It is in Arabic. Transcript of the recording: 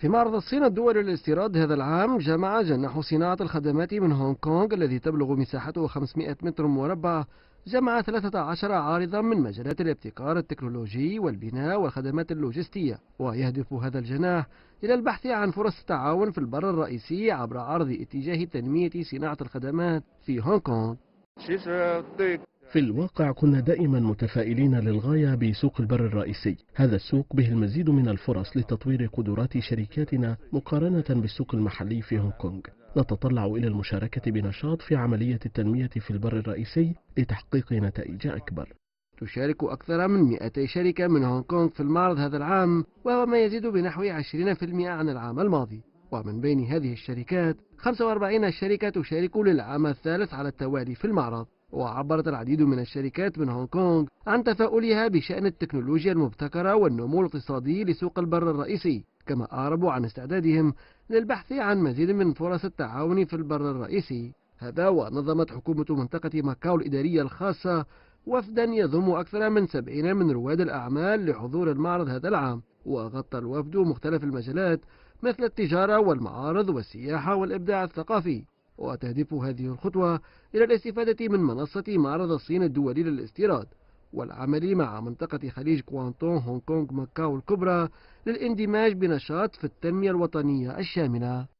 في معرض الصين الدولي للاستيراد هذا العام جمع جناح صناعة الخدمات من هونغ كونغ الذي تبلغ مساحته 500 متر مربع جمع 13 عارضا من مجالات الابتكار التكنولوجي والبناء والخدمات اللوجستية ويهدف هذا الجناح إلى البحث عن فرص التعاون في البر الرئيسي عبر عرض اتجاه تنمية صناعة الخدمات في هونغ كونغ في الواقع كنا دائما متفائلين للغاية بسوق البر الرئيسي هذا السوق به المزيد من الفرص لتطوير قدرات شركاتنا مقارنة بالسوق المحلي في هونغ كونغ نتطلع إلى المشاركة بنشاط في عملية التنمية في البر الرئيسي لتحقيق نتائج أكبر تشارك أكثر من 200 شركة من هونغ كونغ في المعرض هذا العام وهو ما يزيد بنحو 20% عن العام الماضي ومن بين هذه الشركات 45 شركة تشارك للعام الثالث على التوالي في المعرض وعبرت العديد من الشركات من هونغ كونغ عن تفاؤلها بشأن التكنولوجيا المبتكرة والنمو الاقتصادي لسوق البر الرئيسي كما أعربوا عن استعدادهم للبحث عن مزيد من فرص التعاون في البر الرئيسي هذا ونظمت حكومة منطقة ماكاو الإدارية الخاصة وفدا يضم أكثر من سبعين من رواد الأعمال لحضور المعرض هذا العام وغطى الوفد مختلف المجالات مثل التجارة والمعارض والسياحة والإبداع الثقافي وتهدف هذه الخطوة إلى الاستفادة من منصة معرض الصين الدولي للاستيراد والعمل مع منطقة خليج كوانتون هونغ كونغ مكاو الكبرى للاندماج بنشاط في التنمية الوطنية الشاملة